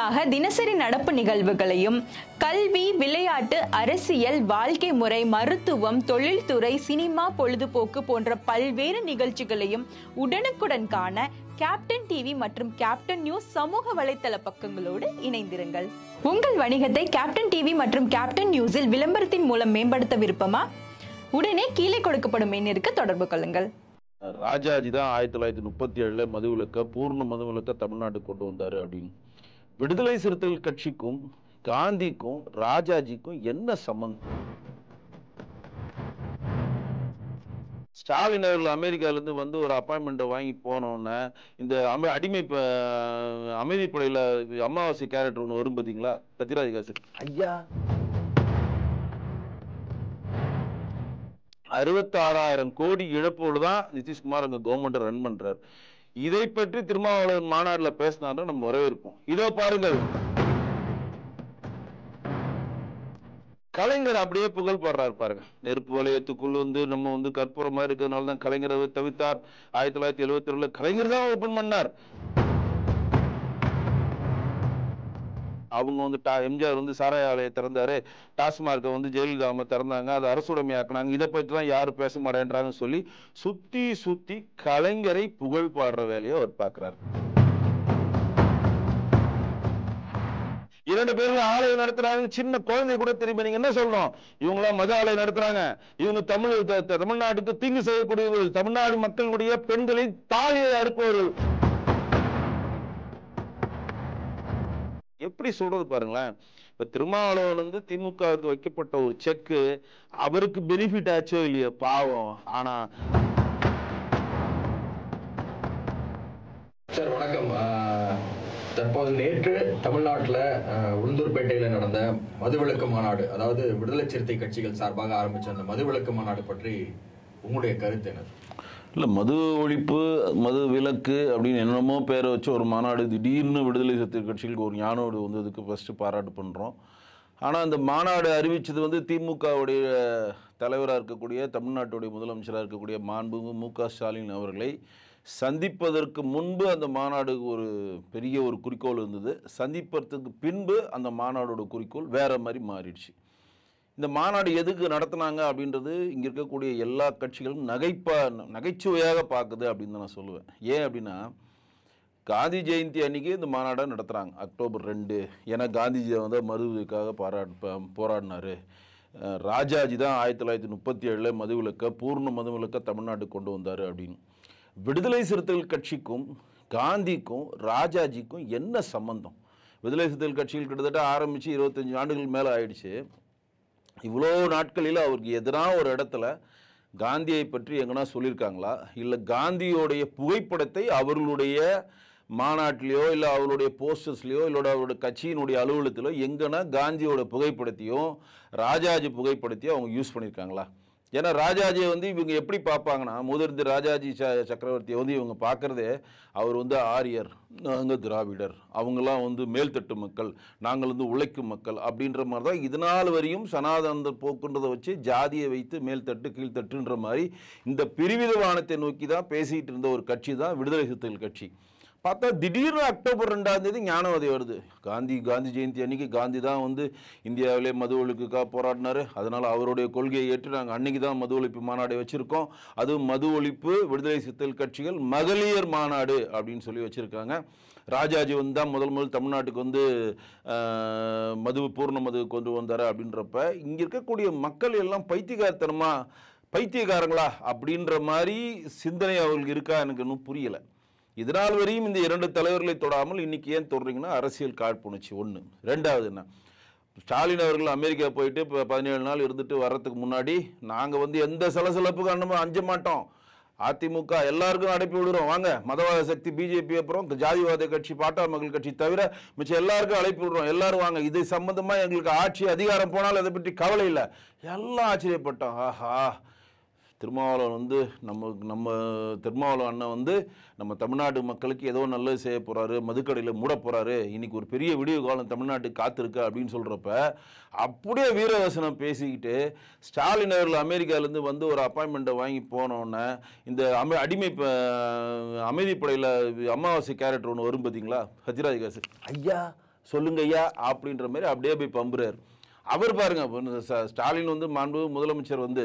முக்கியமாக தினசரி நடப்பு நிகழ்வுகளையும் கல்வி விளையாட்டு அரசியல் வாழ்க்கை முறை மருத்துவம் தொழில்துறை சினிமா பொழுதுபோக்கு போன்ற பல்வேறு நிகழ்ச்சிகளையும் உடனுக்குடன் காண கேப்டன் டிவி மற்றும் கேப்டன் நியூஸ் சமூக வலைத்தள பக்கங்களோடு இணைந்திருங்கள் உங்கள் வணிகத்தை கேப்டன் டிவி மற்றும் கேப்டன் நியூஸில் விளம்பரத்தின் மூலம் மேம்படுத்த விருப்பமா உடனே கீழே கொடுக்கப்படும் எண்ணிற்கு தொடர்பு கொள்ளுங்கள் ராஜாஜி தான் ஆயிரத்தி தொள்ளாயிரத்தி முப்பத்தி ஏழில் மதுவிலக்க பூர்ண மதுவிலக்க தமிழ்நாட்டுக்கு கொண்டு வந்தாரு அப்படின்னு விடுதலை சிறுத்தைகள் கட்சிக்கும் காந்திக்கும் ராஜாஜிக்கும் என்ன சம்பந்தம் ஸ்டாலின் அவர்கள் அமெரிக்காவிலேருந்து வந்து ஒரு அப்பாயின்மெண்ட்டை வாங்கி போனோன்னே இந்த அம அடிமை அமைதிப்படையில் அமாவாசை கேரக்டர் ஒன்று வரும் பார்த்தீங்களா சத்யராஜ் காசு ஐயா அறுபத்தாறாயிரம் கோடி இழப்போடு தான் நிதிஷ்குமார் அங்கே கவர்மெண்ட்டை ரன் பண்றாரு இதை பற்றி திருமாவளவன் மாநாடுல பேசினாரு நம்ம வரவேற்போம் இதோ பாருங்கள் கலைஞர் அப்படியே புகழ் பாடுறாரு பாருங்க நெருப்பு வளையத்துக்குள் வந்து நம்ம வந்து கற்பூரமா இருக்கிறதுனால தான் கலைஞரை தவித்தார் ஆயிரத்தி தொள்ளாயிரத்தி எழுபத்தி ரெண்டுல கலைஞர் தான் ஓபன் பண்ணார் அவங்க வந்து எம்ஜிஆர் வந்து சாராய ஆலையை திறந்தாரு டாஸ்மார்க்கை வந்து ஜெயலலிதா அம்மா திறந்தாங்க அதை அரசுடைமையாக்குனாங்க இதை பற்றி தான் யாரும் பேச மாட்டேன்றாங்கன்னு சொல்லி சுற்றி சுற்றி கலைஞரை புகழ் பாடுற வேலையை அவர் பார்க்குறாரு இரண்டு பேரும் ஆலயம் நடத்துறாங்க சின்ன குழந்தை கூட திரும்பி நீங்க என்ன சொல்றோம் இவங்களாம் மத ஆலயம் நடத்துறாங்க இவங்க தமிழ் தமிழ்நாட்டுக்கு தீங்கு செய்யக்கூடியவர்கள் தமிழ்நாடு மக்களுடைய பெண்களின் தாயை அறுப்பவர்கள் எப்படி சொல்றது பாருங்களேன் இப்ப திருமாவளவன் வந்து திமுக வைக்கப்பட்ட ஒரு செக்கு அவருக்கு பெனிஃபிட் ஆச்சோ இல்லையோ பாவம் ஆனா சார் வணக்கம் தற்போது நேற்று தமிழ்நாட்டில் உளுந்தூர்பேட்டையில் நடந்த மதுவிலக்கு மாநாடு அதாவது விடுதலை சிறுத்தை கட்சிகள் சார்பாக ஆரம்பித்த அந்த மதுவிலக்கு மாநாடு பற்றி உங்களுடைய கருத்து என்ன இல்லை மது ஒழிப்பு மது விலக்கு அப்படின்னு என்னென்னமோ பேரை வச்சு ஒரு மாநாடு திடீர்னு விடுதலை சிறுத்தை கட்சிகளுக்கு ஒரு ஞானோடு வந்ததுக்கு ஃபஸ்ட்டு பாராட்டு பண்ணுறோம் ஆனால் அந்த மாநாடு அறிவித்தது வந்து திமுகவுடைய தலைவராக இருக்கக்கூடிய தமிழ்நாட்டுடைய முதலமைச்சராக இருக்கக்கூடிய மாண்பு மு க ஸ்டாலின் அவர்களை சந்திப்பதற்கு முன்பு அந்த மாநாடு ஒரு பெரிய ஒரு குறிக்கோள் இருந்தது சந்திப்பதற்கு பின்பு அந்த மாநாடோட குறிக்கோள் வேறு மாதிரி மாறிடுச்சு இந்த மாநாடு எதுக்கு நடத்தினாங்க அப்படின்றது இங்கே இருக்கக்கூடிய எல்லா கட்சிகளும் நகைப்பா நகைச்சுவையாக பார்க்குது அப்படின்னு தான் நான் சொல்லுவேன் ஏன் அப்படின்னா காந்தி ஜெயந்தி அன்னைக்கு இந்த மாநாடை நடத்துகிறாங்க அக்டோபர் ரெண்டு ஏன்னா காந்திஜி வந்து மதுவுக்காக பாராட் போராடினார் ராஜாஜி தான் ஆயிரத்தி தொள்ளாயிரத்தி முப்பத்தி ஏழில் மதுவிலக்க பூர்ண மதுவிலக்க தமிழ்நாட்டுக்கு கொண்டு வந்தார் அப்படின்னு விடுதலை சிறுத்தைகள் கட்சிக்கும் காந்திக்கும் ராஜாஜிக்கும் என்ன சம்மந்தம் விடுதலை சிறுத்தைகள் கட்சிகள் கிட்டத்தட்ட ஆரம்பித்து இருபத்தஞ்சி ஆண்டுகள் மேலே ஆயிடுச்சு இவ்வளோ நாட்களில் அவருக்கு எதிராக ஒரு இடத்துல காந்தியை பற்றி எங்கன்னா சொல்லியிருக்காங்களா இல்லை காந்தியோடைய புகைப்படத்தை அவர்களுடைய மாநாட்டிலையோ இல்லை அவருடைய போஸ்டர்ஸ்லையோ இல்லை அவருடைய கட்சியினுடைய அலுவலகத்திலோ எங்கன்னா காந்தியோட புகைப்படத்தையும் ராஜாஜி புகைப்படத்தையும் அவங்க யூஸ் பண்ணியிருக்காங்களா ஏன்னா ராஜாஜியை வந்து இவங்க எப்படி பார்ப்பாங்கன்னா முதிர்ந்து ராஜாஜி சக்கரவர்த்தியை வந்து இவங்க பார்க்குறதே அவர் வந்து ஆரியர் நாங்கள் திராவிடர் அவங்களாம் வந்து மேல்தட்டு மக்கள் நாங்கள் வந்து உழைக்கும் மக்கள் அப்படின்ற மாதிரி தான் இதனால் வரையும் சனாதன போக்குன்றதை வச்சு ஜாதியை வைத்து மேல்தட்டு கீழ்த்தட்டுன்ற மாதிரி இந்த பிரிவிதவானத்தை நோக்கி தான் பேசிகிட்டு இருந்த ஒரு கட்சி தான் விடுதலை சிறுத்தைகள் கட்சி பார்த்தா திடீர்னு அக்டோபர் ரெண்டாம் தேதி ஞானவதை வருது காந்தி காந்தி ஜெயந்தி அன்னைக்கு காந்தி தான் வந்து இந்தியாவிலே மது ஒழிப்புக்காக போராடினார் அதனால் அவருடைய கொள்கையை ஏற்று நாங்கள் அன்னைக்கு தான் மது ஒழிப்பு மாநாடு வச்சுருக்கோம் அது மது ஒழிப்பு விடுதலை சித்தல் கட்சிகள் மகளிர் மாநாடு அப்படின்னு சொல்லி வச்சுருக்காங்க ராஜாஜி வந்து தான் முதல் முதல் தமிழ்நாட்டுக்கு வந்து மது பூர்ண மது கொண்டு வந்தார் அப்படின்றப்ப இங்கே இருக்கக்கூடிய மக்கள் எல்லாம் பைத்தியகாரத்தனமாக பைத்தியக்காரங்களா அப்படின்ற மாதிரி சிந்தனை அவர்களுக்கு இருக்கா எனக்கு இன்னும் புரியலை இதனால் வரையும் இந்த இரண்டு தலைவர்களை தொடாமல் இன்றைக்கி ஏன் தொடுறீங்கன்னா அரசியல் காழ்ப்புணர்ச்சி ஒன்று ரெண்டாவது என்ன ஸ்டாலின் அவர்கள் அமெரிக்கா போயிட்டு இப்போ பதினேழு நாள் இருந்துட்டு வர்றதுக்கு முன்னாடி நாங்கள் வந்து எந்த சலசலப்புக்கு அண்ணமும் அஞ்ச மாட்டோம் அதிமுக எல்லாருக்கும் அடைப்பி விடுறோம் வாங்க மதவாத சக்தி பிஜேபி அப்புறம் ஜாதிவாத கட்சி பாட்டா மக்கள் கட்சி தவிர மிச்சம் எல்லாருக்கும் அழைப்பு விடுறோம் எல்லாரும் வாங்க இது சம்மந்தமாக எங்களுக்கு ஆட்சி அதிகாரம் போனால் அதை பற்றி கவலை இல்லை எல்லாம் ஆச்சரியப்பட்டோம் ஆஹா திருமாவளவன் வந்து நம்ம நம்ம திருமாவளவன் அண்ணன் வந்து நம்ம தமிழ்நாடு மக்களுக்கு ஏதோ நல்லது செய்ய போகிறாரு மதுக்கடையில் மூட போகிறாரு இன்றைக்கி ஒரு பெரிய விடிய காலம் தமிழ்நாட்டுக்கு காத்திருக்கு அப்படின்னு சொல்கிறப்ப அப்படியே வீரவசனம் பேசிக்கிட்டு ஸ்டாலின் அவர்கள் அமெரிக்காவிலேருந்து வந்து ஒரு அப்பாயின்மெண்ட்டை வாங்கி போனோன்னே இந்த அமை அடிமை அமைதிப்படையில் அமாவாசை கேரக்டர் ஒன்று வரும் பார்த்தீங்களா ஹஜ்ராஜ் காசு ஐயா சொல்லுங்க ஐயா அப்படின்ற மாதிரி அப்படியே போய் பம்புறார் அவர் பாருங்க ஸ்டாலின் வந்து மாண்பு முதலமைச்சர் வந்து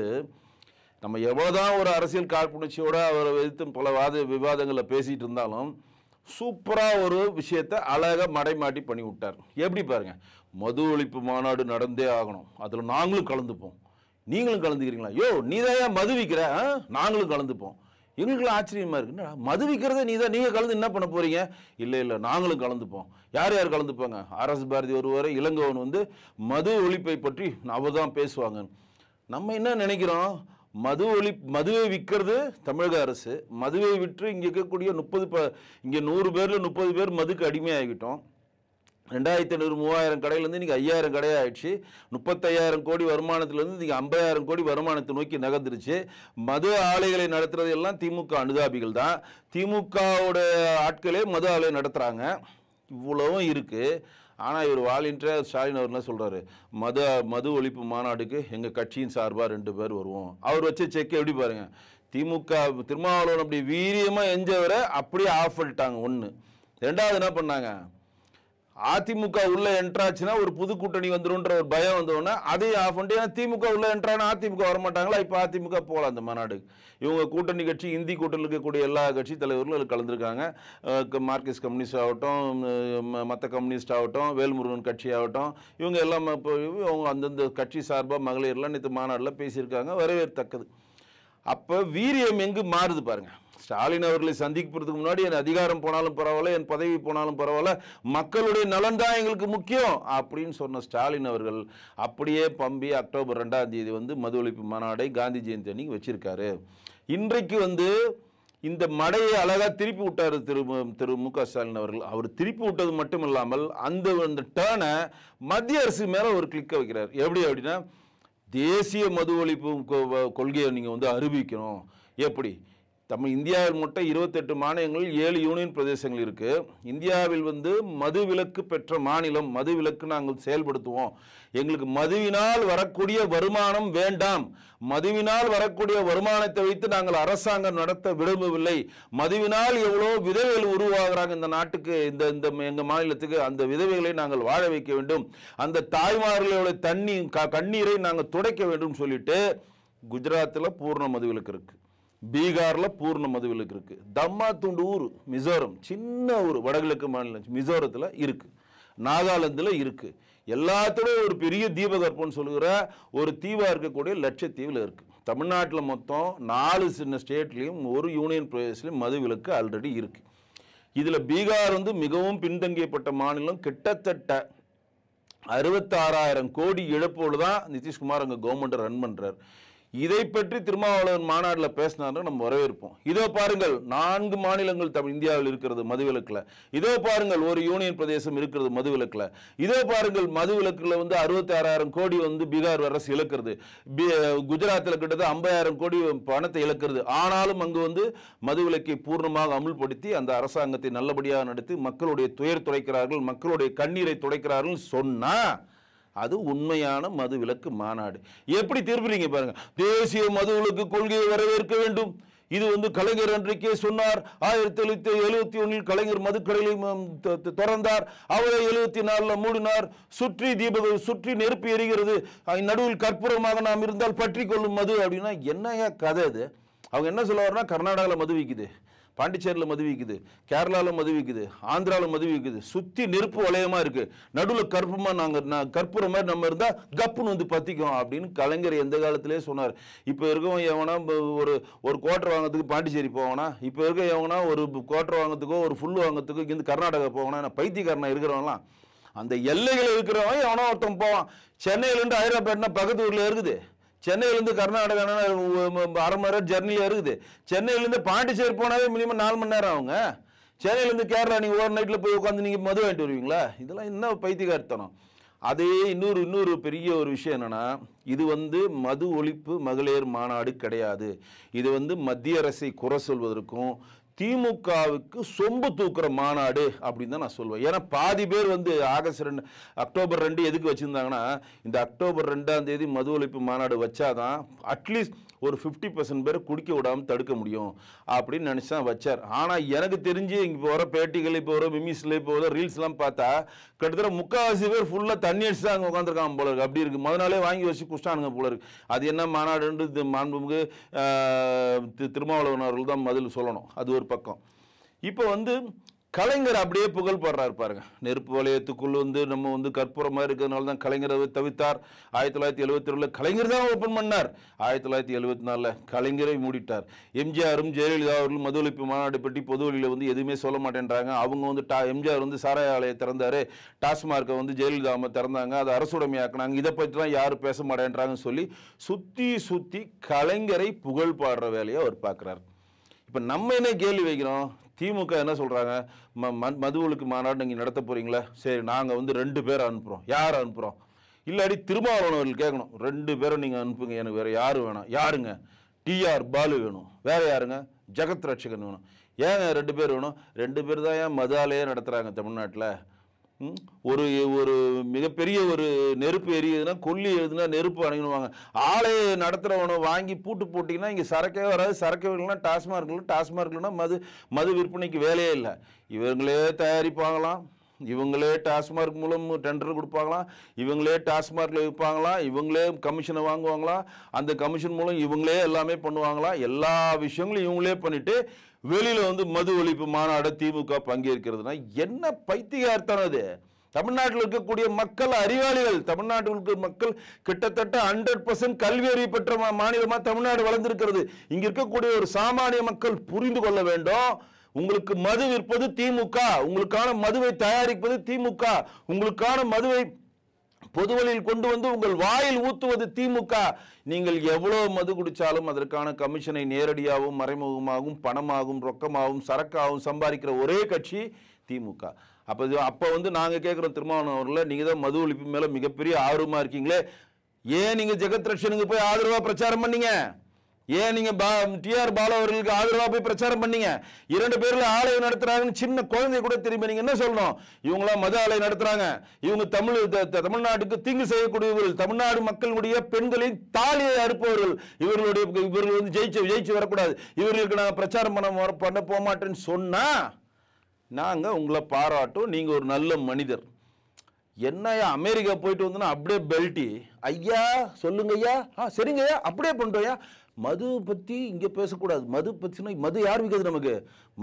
நம்ம எவ்வளோதான் ஒரு அரசியல் காழ்ப்புணர்ச்சியோடு அவரை எதிர்த்து பல வாத விவாதங்களில் பேசிகிட்டு இருந்தாலும் சூப்பராக ஒரு விஷயத்தை அழகாக மடைமாட்டி பண்ணி விட்டார் எப்படி பாருங்கள் மது ஒழிப்பு மாநாடு நடந்தே ஆகணும் அதில் நாங்களும் கலந்துப்போம் நீங்களும் கலந்துக்கிறீங்களா யோ நீ தான் மது விற்கிற நாங்களும் கலந்துப்போம் எங்களுக்குலாம் ஆச்சரியமாக இருக்குன்னா மது விற்கிறத நீ தான் நீங்கள் கலந்து என்ன பண்ண போகிறீங்க இல்லை இல்லை நாங்களும் கலந்துப்போம் யார் யார் கலந்துப்பாங்க அரசு பாரதி ஒருவரை இளங்கவன் வந்து மது ஒழிப்பை பற்றி அவர் தான் பேசுவாங்க நம்ம என்ன நினைக்கிறோம் மது ஒளி மதுவை விற்கிறது தமிழக அரசு மதுவை விற்று இங்கே இருக்கக்கூடிய முப்பது ப இங்கே நூறு பேரில் முப்பது பேர் மதுக்கு அடிமையாகிட்டோம் ரெண்டாயிரத்தி ஐநூறு மூவாயிரம் கடையிலேருந்து இன்றைக்கி ஐயாயிரம் கடையாகிடுச்சு முப்பத்தையாயிரம் கோடி வருமானத்துலேருந்து இன்றைக்கி ஐம்பதாயிரம் கோடி வருமானத்தை நோக்கி நகர்ந்துருச்சு மது ஆலைகளை நடத்துகிறது எல்லாம் திமுக அனுதாபிகள் தான் திமுகவோட ஆட்களே மது ஆலை நடத்துகிறாங்க இவ்வளவும் இருக்குது ஆனால் இவர் வாலின்றாக ஸ்டாலின் அவர் என்ன சொல்கிறாரு மது மது ஒழிப்பு மாநாடுக்கு எங்கள் கட்சியின் சார்பாக ரெண்டு பேர் வருவோம் அவர் வச்ச செக் எப்படி பாருங்கள் திமுக திருமாவளவன் அப்படி வீரியமாக எஞ்சவரை அப்படியே ஆஃப் பண்ணிட்டாங்க ஒன்று ரெண்டாவது என்ன பண்ணாங்க அதிமுக உள்ள என்ட்ராச்சுன்னா ஒரு புது கூட்டணி வந்துருன்ற ஒரு பயம் வந்தோடனே அதையும் ஆஃப் பண்ணிட்டு ஏன்னா திமுக உள்ள என்ட்ரானா அதிமுக வரமாட்டாங்களா இப்போ அதிமுக போகலாம் அந்த மாநாடு இவங்க கூட்டணி கட்சி இந்தி கூட்டணியில் இருக்கக்கூடிய எல்லா கட்சி தலைவர்களும் அதில் கலந்துருக்காங்க மார்க்சிஸ்ட் கம்யூனிஸ்ட் ஆகட்டும் மற்ற கம்யூனிஸ்ட் ஆகட்டும் வேல்முருகன் கட்சி ஆகட்டும் இவங்க எல்லாம் இப்போ அவங்க அந்தந்த கட்சி சார்பாக மகளிர்லாம் நேற்று மாநாட்டில் பேசியிருக்காங்க வரவேற்கத்தக்கது அப்போ வீரியம் எங்கு மாறுது பாருங்கள் ஸ்டாலின் அவர்களை சந்திக்கிறதுக்கு முன்னாடி என் அதிகாரம் போனாலும் பரவாயில்ல என் பதவி போனாலும் பரவாயில்ல மக்களுடைய நலன் தான் எங்களுக்கு முக்கியம் அப்படின்னு சொன்ன ஸ்டாலின் அவர்கள் அப்படியே பம்பி அக்டோபர் ரெண்டாம் தேதி வந்து மது ஒழிப்பு மாநாடை காந்தி ஜெயந்தி அன்னைக்கு வச்சிருக்காரு இன்றைக்கு வந்து இந்த மடையை அழகாக திருப்பி விட்டார் திரு திரு மு க ஸ்டாலின் அவர்கள் அவர் திருப்பி விட்டது மட்டும் இல்லாமல் அந்த அந்த டேர்னை மத்திய அரசு மேலே ஒரு கிளிக்க வைக்கிறார் எப்படி அப்படின்னா தேசிய மது ஒழிப்பு கொள்கையை நீங்கள் வந்து அறிவிக்கணும் எப்படி நம்ம இந்தியாவில் மட்டும் இருபத்தெட்டு மாநிலங்கள் ஏழு யூனியன் பிரதேசங்கள் இருக்குது இந்தியாவில் வந்து மது விலக்கு பெற்ற மாநிலம் மது விலக்கு நாங்கள் செயல்படுத்துவோம் எங்களுக்கு மதுவினால் வரக்கூடிய வருமானம் வேண்டாம் மதுவினால் வரக்கூடிய வருமானத்தை வைத்து நாங்கள் அரசாங்கம் நடத்த விரும்பவில்லை மதுவினால் எவ்வளோ விதவைகள் உருவாகிறாங்க இந்த நாட்டுக்கு இந்த இந்த எங்கள் மாநிலத்துக்கு அந்த விதவைகளை நாங்கள் வாழ வைக்க வேண்டும் அந்த தாய்மார்களோட தண்ணி கண்ணீரை நாங்கள் துடைக்க வேண்டும் சொல்லிட்டு குஜராத்தில் பூர்ண மது விலக்கு இருக்குது பீகாரில் பூர்ண மதுவிலக்கு இருக்குது தம்மா துண்டு ஊர் மிசோரம் சின்ன ஊர் வடகிழக்கு மாநிலம் மிசோரத்தில் இருக்குது நாகாலாந்தில் இருக்குது எல்லாத்திலும் ஒரு பெரிய தீபகற்பம்னு சொல்லுகிற ஒரு தீவாக இருக்கக்கூடிய லட்சத்தீவில் இருக்குது தமிழ்நாட்டில் மொத்தம் நாலு சின்ன ஸ்டேட்லேயும் ஒரு யூனியன் பிரதேசத்துலையும் மதுவிலக்கு ஆல்ரெடி இருக்குது இதில் பீகார் வந்து மிகவும் பின்தங்கியப்பட்ட மாநிலம் கிட்டத்தட்ட அறுபத்தாறாயிரம் கோடி இழப்போடு தான் நிதிஷ்குமார் அங்கே கவர்மெண்ட்டை ரன் பண்ணுறார் இதை பற்றி திருமாவளவன் மாநாட்டில் பேசினாரு நம்ம வரவேற்போம் இதோ பாருங்கள் நான்கு மாநிலங்கள் தமிழ் இந்தியாவில் இருக்கிறது மதுவிலக்கில் இதோ பாருங்கள் ஒரு யூனியன் பிரதேசம் இருக்கிறது மதுவிலக்கில் இதோ பாருங்கள் மதுவிலக்கில் வந்து அறுபத்தாறாயிரம் கோடி வந்து பீகார் அரசு இழக்கிறது குஜராத்தில் கிட்டத்தட்ட ஐம்பதாயிரம் கோடி பணத்தை இழக்கிறது ஆனாலும் அங்கு வந்து மதுவிலக்கை பூர்ணமாக அமுல்படுத்தி அந்த அரசாங்கத்தை நல்லபடியாக நடத்தி மக்களுடைய துயர் துடைக்கிறார்கள் மக்களுடைய கண்ணீரை துடைக்கிறார்கள் சொன்னால் அது உண்மையான மது விலக்கு மாநாடு எப்படி திருப்புறீங்க பாருங்க தேசிய மது கொள்கையை வரவேற்க வேண்டும் இது வந்து கலைஞர் அன்றைக்கே சொன்னார் ஆயிரத்தி தொள்ளாயிரத்தி எழுபத்தி ஒன்றில் கலைஞர் மதுக்கடையிலையும் திறந்தார் அவரை எழுபத்தி நாலில் மூடினார் சுற்றி தீப சுற்றி நெருப்பு எரிகிறது நடுவில் கற்பூரமாக நாம் இருந்தால் பற்றி கொள்ளும் மது அப்படின்னா என்னையா கதை அது அவங்க என்ன சொல்லுவார்னா கர்நாடகாவில் மது விற்குது பாண்டிச்சேரியில் மது விற்குது கேரளாவில் மது விற்குது ஆந்திராவில் மது விற்குது சுற்றி நெருப்பு வளையமாக இருக்குது நடுவில் கற்பமாக நாங்கள் நான் கற்புற மாதிரி நம்ம இருந்தால் கப்புன்னு வந்து பற்றிக்கும் அப்படின்னு கலைஞர் எந்த காலத்திலே சொன்னார் இப்போ இருக்கவன் எவனா ஒரு ஒரு கோட்டர் வாங்கிறதுக்கு பாண்டிச்சேரி போவானா இப்போ இருக்க எவனா ஒரு கோட்டர் வாங்கிறதுக்கோ ஒரு ஃபுல் வாங்கிறதுக்கோ இங்கேருந்து கர்நாடகா போவானா நான் பைத்தியக்காரனா இருக்கிறவன்லாம் அந்த எல்லைகள் இருக்கிறவன் எவனோ ஒருத்தன் போவான் சென்னையிலேருந்து ஹைதராபாத்னா பக்கத்து ஊரில் இருக்குது சென்னையிலேருந்து கர்நாடகானா அரை மணி நேரம் ஜெர்னியாக இருக்குது சென்னையிலேருந்து பாண்டிச்சேரி போனாவே மினிமம் நாலு மணி நேரம் ஆகுங்க சென்னையிலேருந்து கேரளா நீங்கள் ஓவர் நைட்டில் போய் உட்காந்து நீங்கள் மது வாங்கிட்டு வருவீங்களா இதெல்லாம் என்ன பைத்தியகார்த்தனம் அதே இன்னொரு இன்னொரு பெரிய ஒரு விஷயம் என்னென்னா இது வந்து மது ஒழிப்பு மகளிர் மாநாடு கிடையாது இது வந்து மத்திய அரசை குறை சொல்வதற்கும் திமுகவுக்கு சொம்பு தூக்குற மாநாடு அப்படின்னு தான் நான் சொல்லுவேன் ஏன்னா பாதி பேர் வந்து ஆகஸ்ட் ரெண்டு அக்டோபர் ரெண்டு எதுக்கு வச்சுருந்தாங்கன்னா இந்த அக்டோபர் ரெண்டாம் தேதி மது ஒழிப்பு மாநாடு வச்சாதான் அட்லீஸ்ட் ஒரு ஃபிஃப்டி பர்சன்ட் பேர் குடிக்க விடாமல் தடுக்க முடியும் அப்படின்னு நினச்சி தான் வச்சார் ஆனால் எனக்கு தெரிஞ்சு இங்கே போகிற பேட்டிகள் இப்போ வர மிமிஸில் இப்போ வர ரீல்ஸ்லாம் பார்த்தா கிட்டத்தட்ட முக்கால்வாசி பேர் ஃபுல்லாக தண்ணி அடிச்சு தான் அங்கே உட்காந்துருக்காங்க போல இருக்குது அப்படி இருக்குது முத நாளே வாங்கி வச்சு குஷ்டானுங்க போல இருக்குது அது என்ன மாநாடுன்றது மாண்புமிகு திருமாவளவன் அவர்கள் தான் பதில் சொல்லணும் அது ஒரு பக்கம் இப்போ வந்து கலைஞர் அப்படியே புகழ் பாருங்க நெருப்பு வளையத்துக்குள்ள வந்து நம்ம வந்து கற்பூரமாக இருக்கிறதுனால தான் கலைஞரை தவித்தார் ஆயிரத்தி தொள்ளாயிரத்தி எழுபத்தி ரெண்டில் கலைஞர் தான் ஓப்பன் பண்ணார் ஆயிரத்தி தொள்ளாயிரத்தி எழுபத்தி நாலில் கலைஞரை மூடிட்டார் எம்ஜிஆரும் ஜெயலலிதா அவர்களும் மது ஒழிப்பு மாநாடு பற்றி பொது வழியில் வந்து எதுவுமே சொல்ல மாட்டேன்றாங்க அவங்க வந்து டா எம்ஜிஆர் வந்து சாராய ஆலையை திறந்தார் டாஸ்மார்க்கை வந்து ஜெயலலிதா அம்மா திறந்தாங்க அதை அரசுடைமையாக்குனாங்க இதை பற்றி தான் யாரும் பேச மாட்டேன்றாங்கன்னு சொல்லி சுற்றி சுற்றி கலைஞரை புகழ் பாடுற வேலையை அவர் பார்க்குறாரு இப்போ நம்ம என்ன கேள்வி வைக்கிறோம் திமுக என்ன சொல்கிறாங்க ம ம ஒழுக்கு மாநாடு நீங்கள் நடத்த போகிறீங்களா சரி நாங்கள் வந்து ரெண்டு பேர் அனுப்புகிறோம் யார் அனுப்புகிறோம் இல்லாடி திருமாவளவர்கள் கேட்கணும் ரெண்டு பேரும் நீங்கள் அனுப்புங்க எனக்கு வேறு யார் வேணும் யாருங்க டிஆர் பாலு வேணும் வேறு யாருங்க ஜெகத் ரட்சகன் வேணும் ஏங்க ரெண்டு பேர் வேணும் ரெண்டு பேர் தான் ஏன் மதாலேயே நடத்துகிறாங்க தமிழ்நாட்டில் ஒரு ஒரு மிகப்பெரிய ஒரு நெருப்பு எரியுதுன்னா கொல்லி எழுதுனா நெருப்பு அணுகினுவாங்க ஆலையை நடத்துகிறவனை வாங்கி பூட்டு போட்டிங்கன்னா இங்கே சரக்கே வராது சரக்கே வரலாம் டாஸ்மார்க் டாஸ்மார்க்னா மது மது விற்பனைக்கு வேலையே இல்லை இவங்களே தயாரிப்பாங்களாம் இவங்களே டாஸ்மார்க் மூலம் டெண்டர் கொடுப்பாங்களாம் இவங்களே டாஸ்மார்க்கில் விற்பாங்களாம் இவங்களே கமிஷனை வாங்குவாங்களாம் அந்த கமிஷன் மூலம் இவங்களே எல்லாமே பண்ணுவாங்களாம் எல்லா விஷயங்களும் இவங்களே பண்ணிவிட்டு வெளியில் வந்து மது ஒழிப்பு மாநாடு திமுக பங்கேற்கிறதுனா என்ன பைத்தியார்த்தம் அது தமிழ்நாட்டில் இருக்கக்கூடிய மக்கள் அறிவாளிகள் தமிழ்நாட்டில் மக்கள் கிட்டத்தட்ட ஹண்ட்ரட் பர்சன்ட் கல்வி அறிவு பெற்ற மாநிலமாக தமிழ்நாடு வளர்ந்துருக்கிறது இங்கே இருக்கக்கூடிய ஒரு சாமானிய மக்கள் புரிந்து கொள்ள வேண்டும் உங்களுக்கு மது விற்பது திமுக உங்களுக்கான மதுவை தயாரிப்பது திமுக உங்களுக்கான மதுவை பொதுவழியில் கொண்டு வந்து உங்கள் வாயில் ஊத்துவது திமுக நீங்கள் எவ்வளோ மது குடித்தாலும் அதற்கான கமிஷனை நேரடியாகவும் மறைமுகமாகவும் பணமாகவும் ரொக்கமாகவும் சரக்காகவும் சம்பாதிக்கிற ஒரே கட்சி திமுக அப்போ அப்போ வந்து நாங்கள் கேட்குறோம் திருமாவளவரில் நீங்கள் தான் மது ஒழிப்பு மேலே மிகப்பெரிய ஆர்வமாக இருக்கீங்களே ஏன் நீங்கள் ஜெகத் ரஷனுக்கு போய் ஆதரவாக பிரச்சாரம் பண்ணீங்க ஏன் நீங்க டிஆர் பாலவர்களுக்கு அவர்களுக்கு ஆதரவா போய் பிரச்சாரம் பண்ணீங்க இரண்டு பேர்ல ஆலயம் நடத்துறாங்கன்னு சின்ன குழந்தை கூட திரும்பி நீங்க என்ன சொல்லணும் இவங்களாம் மத ஆலயம் நடத்துறாங்க இவங்க தமிழ் தமிழ்நாட்டுக்கு தீங்கு செய்யக்கூடியவர்கள் தமிழ்நாடு மக்களுடைய பெண்களின் தாலியை அறுப்பவர்கள் இவர்களுடைய இவர்கள் வந்து ஜெயிச்சு ஜெயிச்சு வரக்கூடாது இவர்களுக்கு நாங்கள் பிரச்சாரம் பண்ண பண்ண போக மாட்டேன்னு சொன்னா நாங்க உங்களை பாராட்டும் நீங்க ஒரு நல்ல மனிதர் என்னையா அமெரிக்கா போயிட்டு வந்தோன்னா அப்படியே பெல்ட்டி ஐயா சொல்லுங்க ஐயா ஆ சரிங்கய்யா ஐயா அப்படியே பண்ணுறோம் மது பற்றி இங்கே பேசக்கூடாது மது பிரச்சனை மது யார் விற்கிறது நமக்கு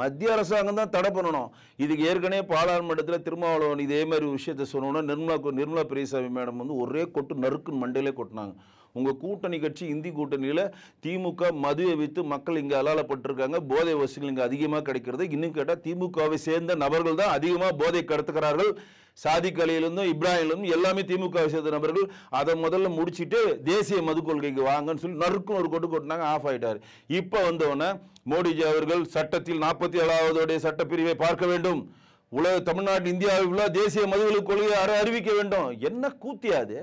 மத்திய அரசாங்கம் தான் தடை பண்ணணும் இதுக்கு ஏற்கனவே பாராளுமன்றத்தில் திருமாவளவன் இதே மாதிரி விஷயத்த சொன்னோன்னா நிர்மலா நிர்மலா பெரியசாமி மேடம் வந்து ஒரே கொட்டு நறுக்குன்னு மண்டையிலே கொட்டினாங்க உங்கள் கூட்டணி கட்சி இந்தி கூட்டணியில் திமுக மதுவை வைத்து மக்கள் இங்கே அலாலப்பட்டிருக்காங்க போதை வசதிகள் இங்கே அதிகமாக கிடைக்கிறது இன்னும் கேட்டால் திமுகவை சேர்ந்த நபர்கள் தான் அதிகமாக போதை கடத்துகிறார்கள் சாதி கலையிலிருந்தும் இப்ராஹிமிலிருந்தும் எல்லாமே திமுகவை சேர்ந்த நபர்கள் அதை முதல்ல முடிச்சுட்டு தேசிய மது கொள்கைக்கு வாங்கன்னு சொல்லி நறுக்கும் ஒரு கொட்டு கொட்டினாங்க ஆஃப் ஆகிட்டார் இப்போ வந்தவொன்னே மோடிஜி அவர்கள் சட்டத்தில் நாற்பத்தி ஏழாவதோடைய சட்டப்பிரிவை பார்க்க வேண்டும் உலக தமிழ்நாட்டு இந்தியாவில் உள்ள தேசிய மதுகளுக்கு கொள்கையை அறிவிக்க வேண்டும் என்ன கூத்தியாது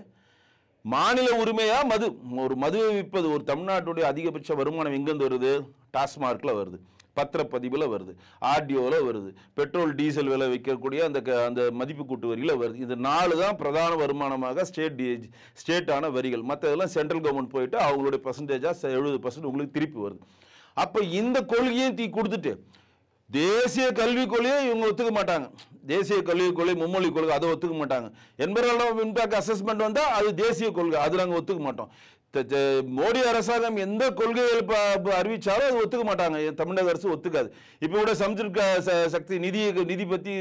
மாநில உரிமையாக மது ஒரு மதுவை விற்பது ஒரு தமிழ்நாட்டுடைய அதிகபட்ச வருமானம் எங்கேருந்து வருது டாஸ்மார்க்கில் வருது பத்திரப்பதிவில் வருது ஆர்டிஓவில் வருது பெட்ரோல் டீசல் விலை வைக்கக்கூடிய அந்த க அந்த மதிப்பு கூட்டு வரியில் வருது இது நாலு தான் பிரதான வருமானமாக ஸ்டேட் ஸ்டேட்டான வரிகள் மற்றதெல்லாம் சென்ட்ரல் கவர்மெண்ட் போயிட்டு அவங்களுடைய பர்சன்டேஜாக எழுபது பர்சன்ட் உங்களுக்கு திருப்பி வருது அப்போ இந்த கொள்கையும் தீ கொடுத்துட்டு தேசிய கல்விக் கொள்கையை இவங்க ஒத்துக்க மாட்டாங்க தேசிய கல்விக் கொள்கை மும்மொழி கொள்கை அதை ஒத்துக்க மாட்டாங்க என்பரல் இம்பாக்ட் அசஸ்மெண்ட் வந்தால் அது தேசிய கொள்கை அது நாங்கள் ஒத்துக்க மாட்டோம் மோடி அரசாங்கம் எந்த கொள்கைகள் அறிவிச்சாலும் அது ஒத்துக்க மாட்டாங்க தமிழக அரசு ஒத்துக்காது இப்போ கூட சம்ஜுர்கா சக்தி நிதி நிதி பற்றி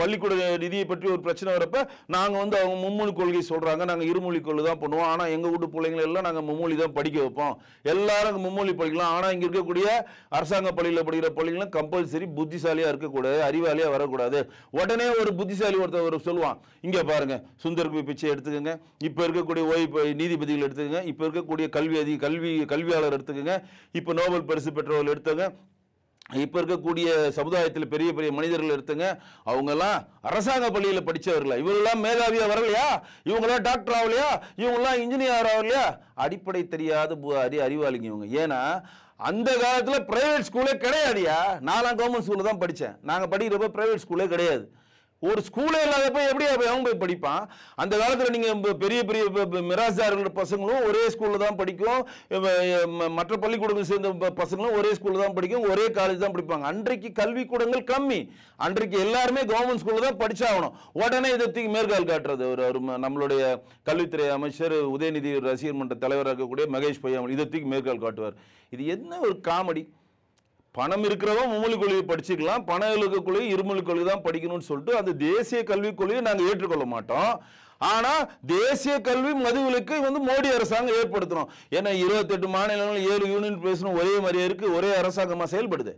பள்ளிக்கூட நிதியை பற்றி ஒரு பிரச்சனை வரப்ப நாங்கள் வந்து அவங்க மும்மொழி கொள்கை சொல்கிறாங்க நாங்கள் இருமொழி கொள்கை தான் பண்ணுவோம் ஆனால் எங்கள் வீட்டு பிள்ளைங்களை எல்லாம் நாங்கள் மும்மொழி தான் படிக்க வைப்போம் எல்லாரும் மும்மொழி படிக்கலாம் ஆனால் இங்கே இருக்கக்கூடிய அரசாங்க பள்ளியில் படிக்கிற பிள்ளைங்களும் கம்பல்சரி புத்திசாலியாக இருக்கக்கூடாது அறிவாளியாக வரக்கூடாது உடனே ஒரு புத்திசாலி ஒருத்தர் சொல்லுவான் இங்கே பாருங்கள் சுந்தர் பிச்சை எடுத்துக்கோங்க இப்போ இருக்கக்கூடிய ஓய்வு நீதிபதிகள் எடுத்துக்கோங்க இப்போ இருக்கக்கூடிய கல்வி அதி கல்வி கல்வியாளர் எடுத்துக்கோங்க இப்போ நோபல் பரிசு பெற்றவர்கள் எடுத்துங்க இப்போ இருக்கக்கூடிய சமுதாயத்தில் பெரிய பெரிய மனிதர்கள் எடுத்துங்க அவங்கெல்லாம் அரசாங்க பள்ளியில் படித்தவர்கள் இவங்கெல்லாம் மேதாவியாக வரலையா இவங்களாம் டாக்டர் ஆகலையா இவங்கெல்லாம் இன்ஜினியர் ஆகலையா அடிப்படை தெரியாத அறி அறிவாளிங்க இவங்க ஏன்னா அந்த காலத்தில் ப்ரைவேட் ஸ்கூலே கிடையாதுயா நாலாம் கவர்மெண்ட் ஸ்கூலில் தான் படித்தேன் நாங்கள் படிக்கிறப்ப ப்ரைவேட் ஸ்கூலே கிடையாது ஒரு ஸ்கூலே இல்லாதப்ப எப்படி அவன் போய் படிப்பான் அந்த காலத்தில் நீங்கள் பெரிய பெரிய மிராசார்கள் பசங்களும் ஒரே ஸ்கூலில் தான் படிக்கும் மற்ற பள்ளிக்கூடங்கள் சேர்ந்த பசங்களும் ஒரே ஸ்கூலில் தான் படிக்கும் ஒரே காலேஜ் தான் படிப்பாங்க அன்றைக்கு கல்விக்கூடங்கள் கம்மி அன்றைக்கு எல்லாருமே கவர்மெண்ட் ஸ்கூலில் தான் படித்தாகணும் உடனே இதை தூக்கி மேற்கால் காட்டுறது ஒரு நம்மளுடைய கல்வித்துறை அமைச்சர் உதயநிதி ரசிகர் மன்ற தலைவராக இருக்கக்கூடிய மகேஷ் பையாமல் இதை தூக்கி மேற்கால் காட்டுவார் இது என்ன ஒரு காமெடி பணம் இருக்கிறவன் மும்மொழி கொள்கையை படிச்சுக்கலாம் பணம் இலக்க கொள்கை இருமொழி கொள்கை தான் படிக்கணும்னு சொல்லிட்டு அந்த தேசிய கல்விக் கொள்கையை நாங்கள் ஏற்றுக்கொள்ள மாட்டோம் ஆனால் தேசிய கல்வி மதிவுகளுக்கு வந்து மோடி அரசாங்கம் ஏற்படுத்தணும் ஏன்னா இருபத்தெட்டு மாநிலங்கள் ஏழு யூனியன் பிரதேசம் ஒரே மாதிரியே இருக்குது ஒரே அரசாங்கமாக செயல்படுது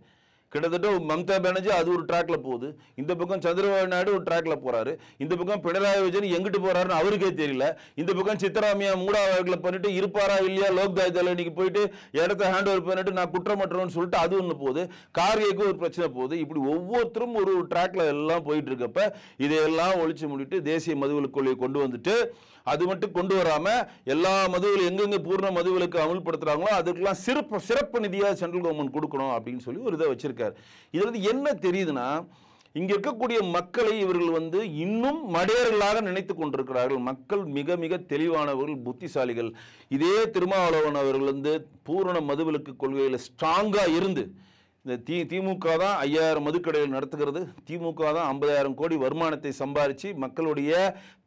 கிட்டத்தட்ட மம்தா பானர்ஜி அது ஒரு ட்ராக்ல போகுது இந்த பக்கம் சந்திரபாபு நாயுடு ஒரு ட்ராக்ல போறாரு இந்த பக்கம் பினராயி விஜயன் எங்கிட்டு போறாருன்னு அவருக்கே தெரியல இந்த பக்கம் சித்தராமையா மூடாவர்களை பண்ணிட்டு இருப்பாரா இல்லையா லோக்தாய் தலைவனிக்கு போயிட்டு இடத்த ஹேண்ட் ஓவர் பண்ணிட்டு நான் குற்றமற்றோன்னு சொல்லிட்டு அது ஒன்று போகுது கார்கேக்கு ஒரு பிரச்சனை போகுது இப்படி ஒவ்வொருத்தரும் ஒரு ட்ராக்ல எல்லாம் போயிட்டு இருக்கப்ப இதையெல்லாம் ஒழிச்சு முடிட்டு தேசிய மதுவிலக் கொள்கையை கொண்டு வந்துட்டு அது மட்டும் கொண்டு வராமல் எல்லா மதுவில் எங்கெங்கே பூர்ண மதுவிலக்கு அமல்படுத்துகிறாங்களோ அதுக்கெல்லாம் சிறப்பு சிறப்பு நிதியாக சென்ட்ரல் கவர்மெண்ட் கொடுக்கணும் அப்படின்னு சொல்லி ஒரு இதை வச்சுருக்கார் இது வந்து என்ன தெரியுதுன்னா இங்கே இருக்கக்கூடிய மக்களை இவர்கள் வந்து இன்னும் மடையர்களாக நினைத்து கொண்டிருக்கிறார்கள் மக்கள் மிக மிக தெளிவானவர்கள் புத்திசாலிகள் இதே திருமாவளவன் அவர்கள் வந்து பூரண மதுவிலக்கு கொள்கையில் ஸ்ட்ராங்காக இருந்து இந்த தி திமுக தான் ஐயாயிரம் மதுக்கடைகள் நடத்துகிறது திமுக தான் ஐம்பதாயிரம் கோடி வருமானத்தை சம்பாரித்து மக்களுடைய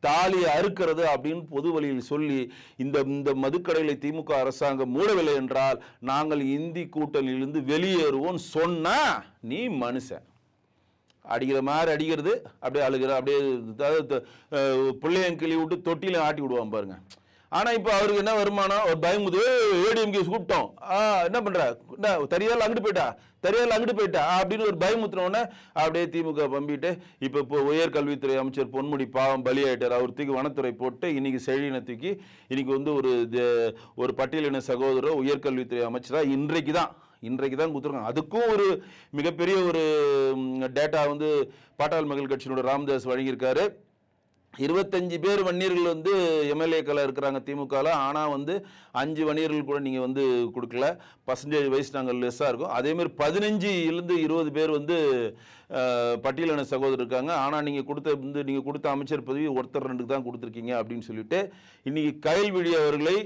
தாலியை அறுக்கிறது அப்படின்னு பொது வழியில் சொல்லி இந்த இந்த மதுக்கடைகளை திமுக அரசாங்கம் மூடவில்லை என்றால் நாங்கள் இந்தி கூட்டணியிலிருந்து வெளியேறுவோம் சொன்னால் நீ மனுஷன் அடிக்கிற மாதிரி அடிக்கிறது அப்படியே அழுகிற அப்படியே பிள்ளையன் கிளி விட்டு தொட்டிலையும் ஆட்டி விடுவான் பாருங்கள் ஆனால் இப்போ அவருக்கு என்ன வருமானம் ஒரு பயமுது ஏடிஎம்கே கூப்பிட்டோம் என்ன பண்ணுறா என்ன தரியால் அங்கிட்டு போயிட்டா தரியால் அங்கிட்டு போயிட்டா அப்படின்னு ஒரு பயமுத்தினோடனே அப்படியே திமுக பம்பிட்டு இப்போ இப்போ உயர்கல்வித்துறை அமைச்சர் பொன்முடி பாவம் பலியாயிட்டார் அவர் தூக்கி வனத்துறை போட்டு இன்றைக்கி செழியின தூக்கி வந்து ஒரு ஒரு பட்டியலின சகோதரர் உயர்கல்வித்துறை அமைச்சராக இன்றைக்கு தான் இன்றைக்கு தான் கொடுத்துருக்காங்க அதுக்கும் ஒரு மிகப்பெரிய ஒரு டேட்டா வந்து பாட்டாள் மகள் கட்சியினோட ராமதாஸ் வழங்கியிருக்காரு இருபத்தஞ்சு பேர் வன்னியர்கள் வந்து எம்எல்ஏக்களாக இருக்கிறாங்க திமுகவில் ஆனால் வந்து அஞ்சு வன்னியர்கள் கூட நீங்கள் வந்து கொடுக்கல பர்சன்டேஜ் வைஸ் நாங்கள் லெஸ்ஸாக இருக்கும் அதேமாரி பதினஞ்சுலேருந்து இருபது பேர் வந்து பட்டியலின சகோதரர் இருக்காங்க ஆனால் நீங்கள் கொடுத்த வந்து நீங்கள் கொடுத்த அமைச்சர் பதவி ஒருத்தர் ரெண்டுக்கு தான் கொடுத்துருக்கீங்க அப்படின்னு சொல்லிட்டு இன்றைக்கி கயல்விழி அவர்களை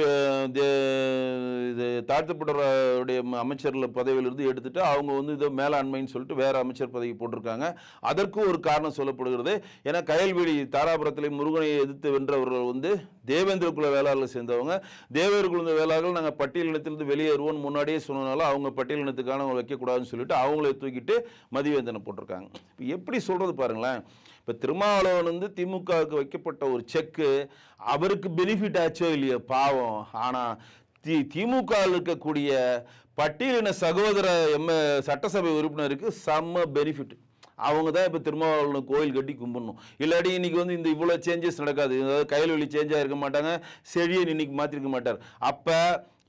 இது தாழ்த்தப்பட்டவருடைய அமைச்சர்கள் பதவியிலிருந்து எடுத்துகிட்டு அவங்க வந்து இதை மேலாண்மைன்னு சொல்லிட்டு வேறு அமைச்சர் பதவி போட்டிருக்காங்க அதற்கும் ஒரு காரணம் சொல்லப்படுகிறது ஏன்னா கயல்வெளி தாராபுரத்தில் முருகனை எதிர்த்து வென்றவர்கள் வந்து தேவேந்திர குல வேளாளர்கள் சேர்ந்தவங்க தேவேந்திர குல வேளாளர்கள் நாங்கள் பட்டியலினத்திலிருந்து வெளியேறுவோம்னு முன்னாடியே சொன்னதுனால அவங்க பட்டியலினத்துக்கான வைக்கக்கூடாதுன்னு சொல்லிட்டு அவங்களே தூக்கிட்டு மதிவேந்தனை போட்டிருக்காங்க இப்போ எப்படி சொல்கிறது பாருங்களேன் இப்போ திருமாவளவன் வந்து திமுகவுக்கு வைக்கப்பட்ட ஒரு செக்கு அவருக்கு பெனிஃபிட் ஆச்சோ இல்லையோ பாவம் ஆனால் தி திமுகவில் இருக்கக்கூடிய பட்டியலின சகோதர எம் சட்டசபை உறுப்பினருக்கு செம்ம பெனிஃபிட் அவங்க தான் இப்போ திருமாவளவன் கோயில் கட்டி கும்பிடணும் இல்லாட்டி இன்றைக்கி வந்து இந்த இவ்வளோ சேஞ்சஸ் நடக்காது அதாவது கையில் வழி சேஞ்சாக இருக்க மாட்டாங்க செழியன் இன்றைக்கி மாற்றிருக்க மாட்டார் அப்போ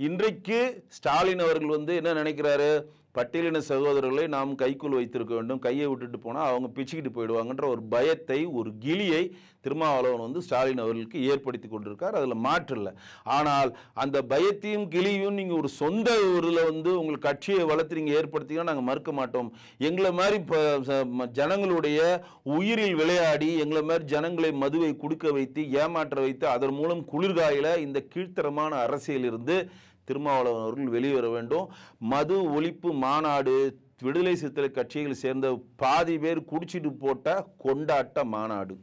இன்றைக்கு ஸ்டாலின் அவர்கள் வந்து என்ன நினைக்கிறாரு பட்டியலின சகோதரர்களை நாம் கைக்குள் வைத்திருக்க வேண்டும் கையை விட்டுட்டு போனால் அவங்க பிச்சுக்கிட்டு போயிடுவாங்கன்ற ஒரு பயத்தை ஒரு கிளியை திருமாவளவன் வந்து ஸ்டாலின் அவர்களுக்கு ஏற்படுத்தி கொண்டிருக்கார் அதில் மாற்றில்லை ஆனால் அந்த பயத்தையும் கிளியும் நீங்கள் ஒரு சொந்த ஊரில் வந்து உங்கள் கட்சியை வளர்த்து நீங்கள் ஏற்படுத்திங்கன்னா நாங்கள் மறுக்க மாட்டோம் எங்களை மாதிரி ஜனங்களுடைய உயிரில் விளையாடி எங்களை மாதிரி ஜனங்களை மதுவை கொடுக்க வைத்து ஏமாற்ற வைத்து அதன் மூலம் குளிர்காயில் இந்த கீழ்த்தரமான அரசியலிருந்து திருமாவளவன் வெளிவர வேண்டும் மது ஒழிப்பு மாநாடு விடுதலை சிறுத்தைகள் கட்சிகள் சேர்ந்த பாதி பேர் குடிச்சிட்டு போட்ட கொண்டாட்ட மாநாடு